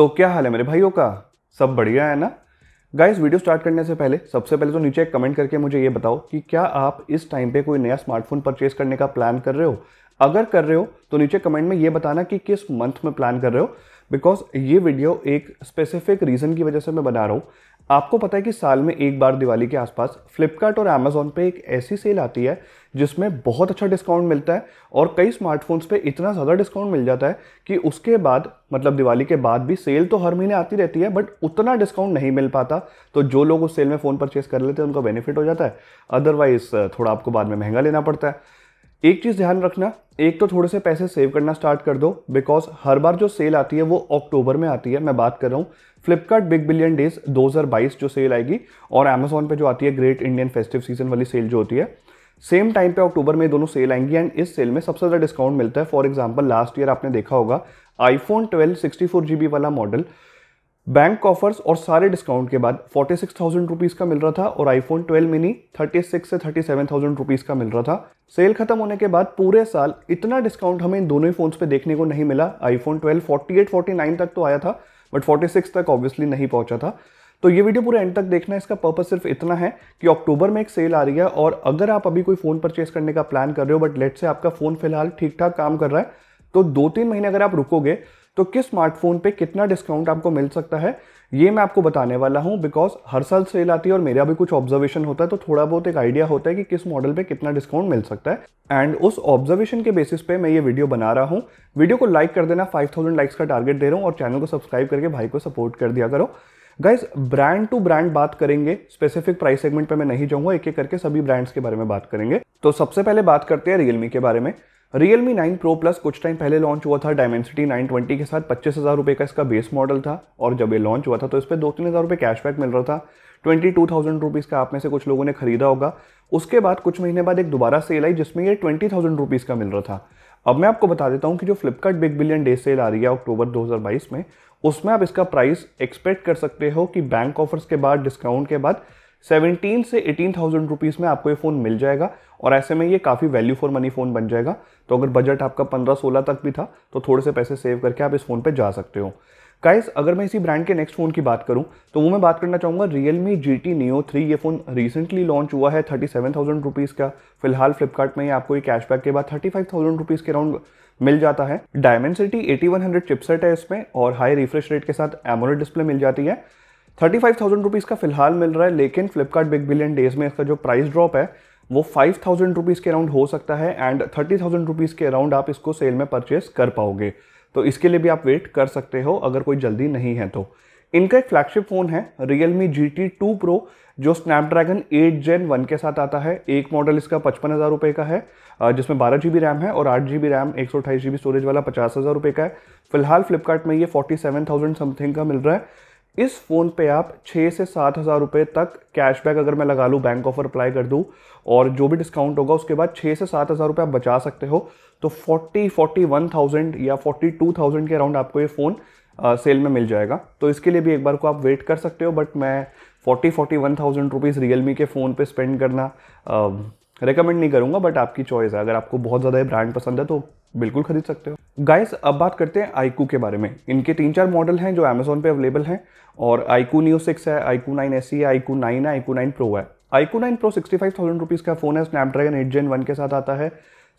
तो क्या हाल है मेरे भाइयों का सब बढ़िया है ना गाइस वीडियो स्टार्ट करने से पहले सबसे पहले तो नीचे एक कमेंट करके मुझे ये बताओ कि क्या आप इस टाइम पे कोई नया स्मार्टफोन परचेज करने का प्लान कर रहे हो अगर कर रहे हो तो नीचे कमेंट में ये बताना कि किस मंथ में प्लान कर रहे हो बिकॉज ये वीडियो एक स्पेसिफिक रीज़न की वजह से मैं बना रहा हूँ आपको पता है कि साल में एक बार दिवाली के आसपास फ्लिपकार्ट और अमेजोन पे एक ऐसी सेल आती है जिसमें बहुत अच्छा डिस्काउंट मिलता है और कई स्मार्टफोन्स पे इतना ज़्यादा डिस्काउंट मिल जाता है कि उसके बाद मतलब दिवाली के बाद भी सेल तो हर महीने आती रहती है बट उतना डिस्काउंट नहीं मिल पाता तो जो लोग उस सेल में फ़ोन परचेस कर लेते हैं उनका बेनिफिट हो जाता है अदरवाइज़ थोड़ा आपको बाद में महंगा लेना पड़ता है एक चीज़ ध्यान रखना एक तो थोड़े से पैसे सेव करना स्टार्ट कर दो बिकॉज हर बार जो सेल आती है वो अक्टूबर में आती है मैं बात कर रहा हूँ फ्लिपकार्ट बिग बिलियन डेज 2022 जो सेल आएगी और अमेजोन पे जो आती है ग्रेट इंडियन फेस्टिव सीजन वाली सेल जो होती है सेम टाइम पे अक्टूबर में दोनों सेल आएंगी एंड इस सेल में सबसे ज़्यादा डिस्काउंट मिलता है फॉर एग्जाम्पल लास्ट ईयर आपने देखा होगा आईफोन ट्वेल्व सिक्सटी फोर वाला मॉडल बैंक ऑफर्स और सारे डिस्काउंट के बाद फोर्टी सिक्स थाउजेंड रुपीज़ का मिल रहा था और आईफोन 12 मिनी थर्टी सिक्स से थर्टी सेवन थाउजेंड रुपीज़ का मिल रहा था सेल खत्म होने के बाद पूरे साल इतना डिस्काउंट हमें इन दोनों ही फ़ोन्स पे देखने को नहीं मिला आईफोन 12 48 49 तक तो आया था बट 46 तक ऑब्वियसली नहीं पहुंचा था तो ये वीडियो पूरे एंड तक देखना इसका पर्पज सिर्फ इतना है कि अक्टूबर में एक सेल आ रही है और अगर आप अभी कोई फ़ोन परचेस करने का प्लान कर रहे हो बट लेट से आपका फ़ोन फिलहाल ठीक ठाक काम कर रहा है तो दो तीन महीने अगर आप रुकोगे तो किस स्मार्टफोन पे कितना डिस्काउंट आपको मिल सकता है ये मैं आपको बताने वाला हूँ बिकॉज हर साल सेल आती है और मेरा भी कुछ ऑब्जर्वेशन होता है तो थोड़ा बहुत एक आइडिया होता है कि किस मॉडल पे कितना डिस्काउंट मिल सकता है एंड उस ऑब्जर्वेशन के बेसिस पे मैं ये वीडियो बना रहा हूँ वीडियो को लाइक कर देना 5000 लाइक्स का टारगेट दे रहा हूँ और चैनल को सब्सक्राइब करके भाई को सपोर्ट कर दिया करो गाइज ब्रांड टू ब्रांड बात करेंगे स्पेसिफिक प्राइस सेगमेंट पर मैं नहीं जाऊंगा एक एक करके सभी ब्रांड्स के बारे में बात करेंगे तो सबसे पहले बात करते हैं रियलमी के बारे में Realme nine pro plus कुछ टाइम पहले लॉन्च हुआ था डायमेंसिटी 920 के साथ पच्चीस हज़ार रुपये का इसका बेस मॉडल था और जब ये लॉन्च हुआ था तो इस पर दो तीन हज़ार रुपये कैशबैक मिल रहा था ट्वेंटी टू थाउजेंड रुपीज़ का आप में से कुछ लोगों ने खरीदा होगा उसके बाद कुछ महीने बाद एक दोबारा सेल आई जिसमें ये ट्वेंटी थाउजेंड रुपीज़ का मिल रहा था अब मैं आपको बता देता हूँ कि जो Flipkart big billion day sale आ रही है अक्टूबर दो हज़ार बाईस में उसमें आप इसका प्राइस एक्सपेक्ट कर सकते हो कि बैंक ऑफर्स के बाद डिस्काउंट के बाद सेवनटीन से एटीन थाउजेंड रुपीज़ में आपको ये फ़ोन मिल जाएगा और ऐसे में ये काफ़ी वैल्यू फॉर मनी फ़ोन बन जाएगा तो अगर बजट आपका पंद्रह सोलह तक भी था तो थोड़े से पैसे सेव करके आप इस फ़ोन पर जा सकते हो काइस अगर मैं इसी ब्रांड के नेक्स्ट फ़ोन की बात करूं तो वो मैं बात करना चाहूँगा जी टी नियो थ्री ये फ़ोन रिसेंटली लॉन्च हुआ है थर्टी सेवन थाउजेंड रुपीज़ का फिलहाल फ्लिपकार्ट में ही आपको ये कैशबैक के बाद थर्टी फाइव थाउजेंड रुपीज़ के अराउंड मिल जाता है Dimensity eighty one hundred chipset है इसमें और हाई रिफ्रेश रेट के साथ एमोलेड डिस्प्ले मिल जाती है थर्टी फाइव थाउजेंड रुपीज़ का फिलहाल मिल रहा है लेकिन फ्लिपकार्ट बिग बिलियन डेज में इसका जो प्राइस ड्रॉप है वो फाइव थाउजेंड रुपीज़ के अराउंड हो सकता है एंड थर्टी थाउजेंड रुपीज़ के अराउंड आप इसको सेल में परचेस कर पाओगे तो इसके लिए भी आप वेट कर सकते हो अगर कोई जल्दी नहीं है तो इनका एक फ्लैगशिप फ़ोन है Realme G T two pro जो स्नैपड्रैगन एट जेन वन के साथ आता है एक मॉडल इसका पचपन हज़ार रुपये का है जिसमें बारह जी बी रैम है और आठ जी बी रैम एक सौ अट्ठाईस जी बी स्टोरेज वाला पचास हज़ार रुपये का है फिलहाल फ्लिपकार्ट में ये फोर्टी सेवन थाउजेंड समथिंग का मिल रहा है इस फ़ोन पे आप छः से सात हज़ार रुपये तक कैशबैक अगर मैं लगा लूँ बैंक ऑफर अप्लाई कर दूँ और जो भी डिस्काउंट होगा उसके बाद छः से सात हज़ार रुपये आप बचा सकते हो तो फोर्टी फोर्टी वन थाउजेंड या फोर्टी टू थाउजेंड के अराउंड आपको ये फ़ोन सेल में मिल जाएगा तो इसके लिए भी एक बार को आप वेट कर सकते हो बट मैं forty forty one thousand rupees Realme के फ़ोन पर स्पेंड करना रिकमेंड नहीं करूंगा बट आपकी चॉइस है अगर आपको बहुत ज़्यादा ब्रांड पसंद है तो बिल्कुल खरीद सकते हो गाइस अब बात करते हैं आईकू के बारे में इनके तीन चार मॉडल हैं जो अमेजोन पे अवेलेबल हैं और आईकू न्यू सिक्स है आईकू नाइन एस है आईकू नाइन है आईकू नाइन प्रो है iQOO nine pro sixty five thousand rupees का फ़ोन है स्नैपड्रैगन एट जेन वन के साथ आता है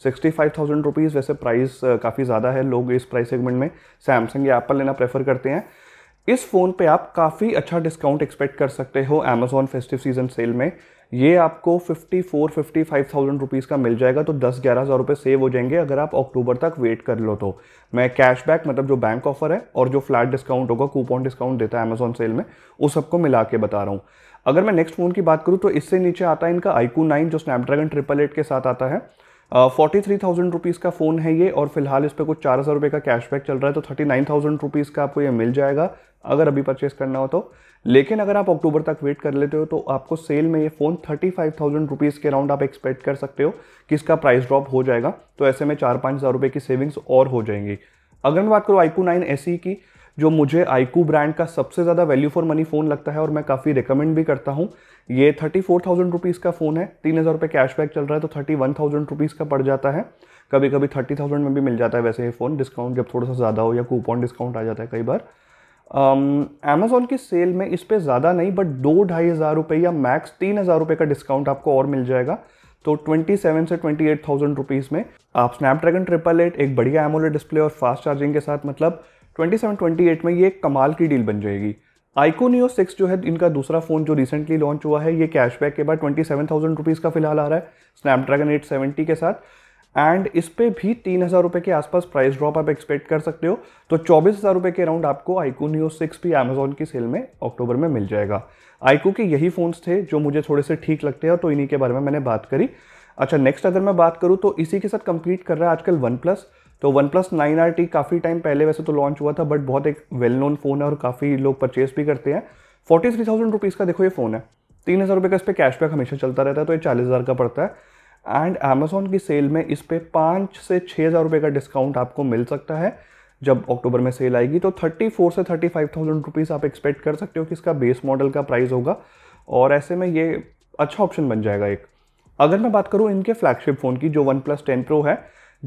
सिक्सटी फाइव थाउजेंड रुपीज़ वैसे प्राइस काफ़ी ज़्यादा है लोग इस प्राइस सेगमेंट में सैमसंग या एप्पल लेना प्रेफर करते हैं इस फ़ोन पे आप काफ़ी अच्छा डिस्काउंट एक्सपेक्ट कर सकते हो अमेजोन फेस्टिव सीजन सेल में ये आपको fifty four fifty five thousand rupees का मिल जाएगा तो दस ग्यारह हज़ार रुपये सेव हो जाएंगे अगर आप अक्टूबर तक वेट कर लो तो मैं कैशबैक मतलब जो बैंक ऑफर है और जो फ्लैट डिस्काउंट होगा कूपन डिस्काउंट देता है अमेजोन सेल में उस सबको मिला के बता रहा हूँ अगर मैं नेक्स्ट फ़ोन की बात करूँ तो इससे नीचे आता है इनका आईकू नाइन जो स्नैपड्रैगन ट्रिपल एट के साथ आता है फोर्टी थ्री थाउजेंड रुपीज़ का फ़ोन है ये और फिलहाल इस पर कुछ चार हज़ार रुपये का कैशबैक चल रहा है तो थर्टी नाइन थाउजेंड रुपीज़ का आपको ये मिल जाएगा अगर अभी परचेस करना हो तो लेकिन अगर आप अक्टूबर तक वेट कर लेते हो तो आपको सेल में ये phone thirty five thousand rupees के अराउंड आप एक्सपेक्ट कर सकते हो कि इसका प्राइस ड्रॉप हो जाएगा तो ऐसे में चार पाँच हज़ार रुपये की सेविंग्स और हो जाएंगी अगर मैं बात करूँ आईकू नाइन एस e की जो मुझे आईकू ब्रांड का सबसे ज़्यादा वैल्यू फॉर मनी फ़ोन लगता है और मैं काफ़ी रिकमेंड भी करता हूँ ये थर्टी फोर थाउजेंड रुपीज़ का फ़ोन है तीन हज़ार रुपये कैशबैक चल रहा है तो थर्टी वन थाउजेंड रुपीज़ का पड़ जाता है कभी कभी थर्टी थाउजेंड में भी मिल जाता है वैसे ये फ़ोन डिस्काउंट जब थोड़ा सा ज़्यादा हो या कूपन डिस्काउंट आ जाता है कई बार अमेज़ोन की सेल में इस पर ज़्यादा नहीं बट दो ढाई हज़ार रुपये या मैक्स तीन हज़ार रुपये का डिस्काउंट आपको और मिल जाएगा तो 27 से 28,000 रुपीस में आप स्नैपड्रैगन ट्रिपल एट एक बढ़िया एमोलेड डिस्प्ले और फास्ट चार्जिंग के साथ मतलब 27 28 में ये एक कमाल की डील बन जाएगी आइकोनियो सिक्स जो है इनका दूसरा फ़ोन जो रिसेंटली लॉन्च हुआ है ये कैशबैक के बाद ट्वेंटी सेवन थाउजेंड रुपीज़ का फिलहाल आ रहा है स्नैपड्रैगन एट सेवेंटी के साथ एंड इस पर भी तीन हज़ार रुपये के आसपास प्राइस ड्रॉप आप एक्सपेक्ट कर सकते हो तो चौबीस हज़ार रुपये के अराउंड आपको आईकू न्यू सिक्स भी अमेजोन की सेल में अक्टूबर में मिल जाएगा आईकू के यही फ़ोन्स थे जो मुझे थोड़े से ठीक लगते हैं तो इन्हीं के बारे में मैंने बात करी अच्छा नेक्स्ट अगर मैं बात करूँ तो इसी के साथ कंप्लीट कर रहा है आजकल वन प्लस तो OnePlus nine R T काफ़ी टाइम पहले वैसे तो लॉन्च हुआ था बट बहुत एक वेल नोन फ़ोन है और काफ़ी लोग परचेस भी करते हैं फोर्टी थ्री थाउजेंड रुपीज़ का देखो ये फ़ोन है तीन हज़ार रुपये का इस पर कैशबैक हमेशा चलता रहता है तो ये चालीस हज़ार का पड़ता है एंड अमेज़ोन की सेल में इस पर पाँच से छः हज़ार रुपये का डिस्काउंट आपको मिल सकता है जब अक्टूबर में सेल आएगी तो थर्टी फोर से थर्टी फाइव थाउजेंड रुपीज़ आप एक्सपेक्ट कर सकते हो कि इसका बेस मॉडल का प्राइस होगा और ऐसे में ये अच्छा ऑप्शन बन जाएगा एक अगर मैं बात करूँ इनके फ्लैगशिप फ़ोन की जो वन प्लस टेन प्रो है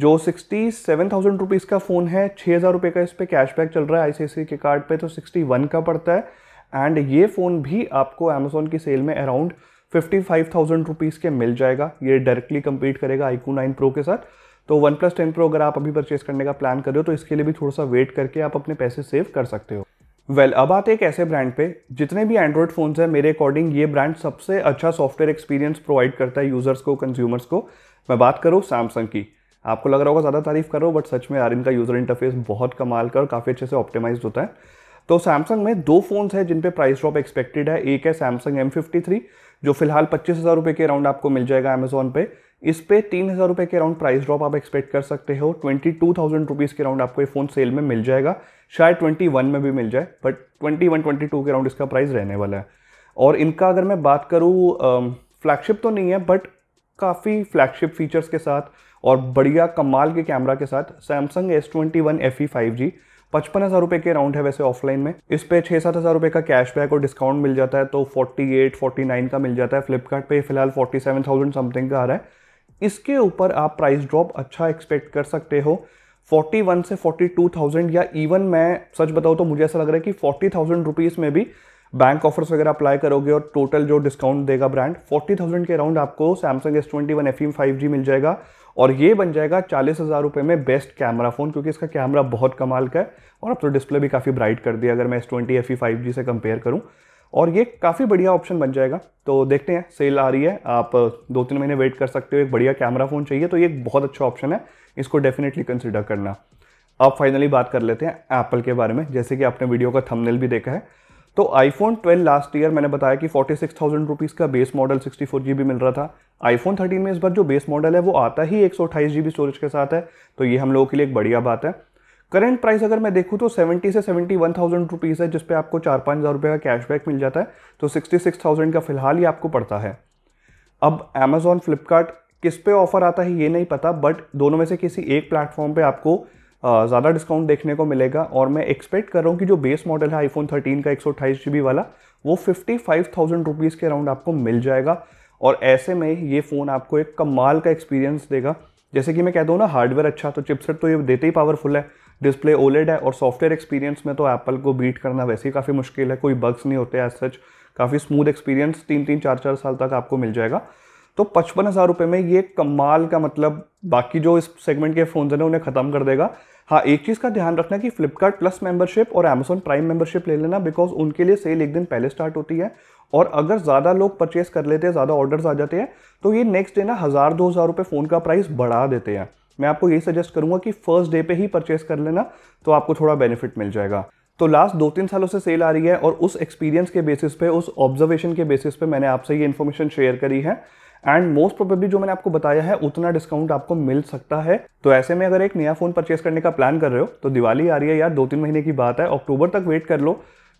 जो सिक्सटी सेवन थाउजेंड रुपीज़ का फ़ोन है छः हज़ार रुपये का इस पर कैशबैक चल रहा है आई के कार्ड पर तो सिक्सटी वन का पड़ता है एंड ये फ़ोन भी आपको अमेज़ोन की सेल में around fifty five thousand rupees के मिल जाएगा ये डायरेक्टली कम्पीट करेगा आईकू नाइन प्रो के साथ तो वन प्लस टेन प्रो अगर आप अभी परचेस करने का प्लान कर रहे हो तो इसके लिए भी थोड़ा सा वेट करके आप अपने पैसे सेव कर सकते हो वेल well, अब आते एक ऐसे ब्रांड पे जितने भी एंड्रॉयड फ़ोन्स हैं मेरे अकॉर्डिंग ये ब्रांड सबसे अच्छा सॉफ्टवेयर एक्सपीरियंस प्रोवाइड करता है यूज़र्स को कंज्यूमर्स को मैं बात करूँ सैमसंग की आपको लग रहा होगा ज़्यादा तारीफ करो बट सच में आर इनका यूज़र इंटरफेस बहुत कमाल का और काफ़ी अच्छे से ऑप्टिमाइज होता है तो सैमसंग में दो फ़ोन्स हैं जिन पे प्राइस ड्रॉप एक्सपेक्टेड है एक है सैमसंग एम जो फिलहाल पच्चीस हज़ार रुपये के अराउंड आपको मिल जाएगा अमेजोन पे इस पे तीन हज़ार रुपये के अराउंड प्राइस ड्रॉप आप एक्सपेक्ट कर सकते हो ट्वेंटी टू थाउजेंड रुपीज़ के अराउंड आपको ये फ़ोन सेल में मिल जाएगा शायद ट्वेंटी वन में भी मिल जाए but twenty one twenty two के अराउंड इसका प्राइस रहने वाला है और इनका अगर मैं बात करूँ फ्लैगशिप तो नहीं है बट काफ़ी फ्लैगशिप फीचर्स के साथ और बढ़िया कमाल के कैमरा के साथ Samsung S twenty one F E five G पचपन हज़ार रुपए के अराउंड है वैसे ऑफलाइन में इस पे छह सात हज़ार रुपए का कैशबैक और डिस्काउंट मिल जाता है तो फोर्टी एट फोर्टी नाइन का मिल जाता है फ्लिपकार्ट पे फिलहाल फोर्टी सेवन थाउजेंड समथिंग का आ रहा है इसके ऊपर आप प्राइस ड्रॉप अच्छा एक्सपेक्ट कर सकते हो फोर्टी वन से फोर्टी टू थाउजेंड या इवन मैं सच बताऊँ तो मुझे ऐसा लग रहा है कि फोर्टी थाउजेंड रुपीज़ में भी बैंक ऑफर्स वगैरह अप्लाई करोगे और टोटल जो डिस्काउंट देगा ब्रांड फोर्टी थाउजेंड के अराउंड आपको Samsung S twenty one F five G मिल जाएगा और ये बन जाएगा चालीस हज़ार रुपये में बेस्ट कैमरा फ़ोन क्योंकि इसका कैमरा बहुत कमाल का है और अब तो डिस्प्ले भी काफ़ी ब्राइट कर दिया अगर मैं S twenty F E five G से कंपेयर करूँ और ये काफ़ी बढ़िया ऑप्शन बन जाएगा तो देखते हैं सेल आ रही है आप दो तीन महीने वेट कर सकते हो एक बढ़िया कैमरा फ़ोन चाहिए तो ये एक बहुत अच्छा ऑप्शन है इसको डेफिनेटली कंसिडर करना अब फाइनली बात कर लेते हैं एप्पल के बारे में जैसे कि आपने वीडियो का थंबनेल भी देखा है तो iPhone 12 लास्ट ईयर मैंने बताया कि फोर्टी सिक्स थाउजेंड रुपीज़ का base model sixty four G B मिल रहा था आईफोन 13 में इस बार जो बेस मॉडल है वो आता ही एक सौ अट्ठाईस जी बी स्टोरेज के साथ है तो ये हम लोगों के लिए एक बढ़िया बात है करंट प्राइस अगर मैं देखूँ तो 70 से 71,000 रुपीज़ है जिसपे आपको चार पाँच हज़ार रुपये का कैशबैक मिल जाता है तो थाउजेंड का फ़िलहाल ही आपको पड़ता है अब अमेज़ॉन फ्लिपकार्ट किस पे ऑफ़र आता है ये नहीं पता बट दोनों में से किसी एक प्लेटफॉर्म पर आपको ज़्यादा डिस्काउंट देखने को मिलेगा और मैं एक्सपेक्ट कर रहा हूँ कि जो बेस मॉडल है आईफोन 13 का एक सौ वाला वो फिफ्टी फाइव थाउजेंड रुपीज़ के अराउंड आपको मिल जाएगा और ऐसे में ये फ़ोन आपको एक कमाल का एक्सपीरियंस देगा जैसे कि मैं कहता हूँ ना हार्डवेयर अच्छा तो चिपसेट तो ये देते ही पावरफुल है डिस्प्ले ओलेड है और सॉफ्टवेयर एक्सपीरियंस में तो एप्पल को बीट करना वैसे ही काफ़ी मुश्किल है कोई बग्स नहीं होते एज सच काफ़ी स्मूथ एक्सपीरियंस तीन तीन चार चार साल तक आपको मिल जाएगा तो पचपन हज़ार रुपये में ये कमाल का मतलब बाकी जो इस सेगमेंट के फ़ोन हैं उन्हें ख़त्म कर देगा हाँ एक चीज़ का ध्यान रखना कि फ्लिपकार्ट प्लस मेंबरशिप और अमेजोन प्राइम मेंबरशिप ले लेना बिकॉज उनके लिए सेल एक दिन पहले स्टार्ट होती है और अगर ज़्यादा लोग परचेस कर लेते हैं ज़्यादा ऑर्डर्स आ जाते हैं तो ये नेक्स्ट डे ना हज़ार दो हज़ार रुपये फ़ोन का प्राइस बढ़ा देते हैं मैं आपको ये सजेस्ट करूँगा कि फर्स्ट डे पर ही परचेस कर लेना तो आपको थोड़ा बेनिफिट मिल जाएगा तो लास्ट दो तीन सालों से सेल आ रही है और उस एक्सपीरियंस के बेसिस पे उस ऑब्जर्वेशन के बेसिस पे मैंने आपसे ये इन्फॉर्मेशन शेयर करी है एंड मोस्ट प्रोबेबली जो मैंने आपको बताया है उतना डिस्काउंट आपको मिल सकता है तो ऐसे में अगर एक नया फ़ोन परचेस करने का प्लान कर रहे हो तो दिवाली आ रही है यार दो तीन महीने की बात है अक्टूबर तक वेट कर लो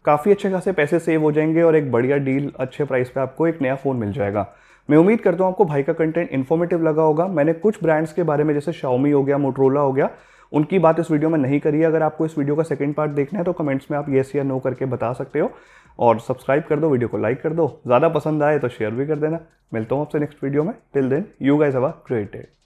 काफ़ी अच्छे खासे पैसे सेव हो जाएंगे और एक बढ़िया डील अच्छे प्राइस पे आपको एक नया फ़ोन मिल जाएगा मैं उम्मीद करता हूँ आपको भाई का कंटेंट इन्फॉर्मेटिव लगा होगा मैंने कुछ ब्रांड्स के बारे में जैसे शाओमी हो गया मोटरोला हो गया उनकी बात इस वीडियो में नहीं करी अगर आपको इस वीडियो का सेकेंड पार्ट देखना है तो कमेंट्स में आप येस या नो करके बता सकते हो और सब्सक्राइब कर दो वीडियो को लाइक कर दो ज़्यादा पसंद आए तो शेयर भी कर देना मिलता हूँ आपसे नेक्स्ट वीडियो में टिल देन यू गाइज हवा क्रिएटेड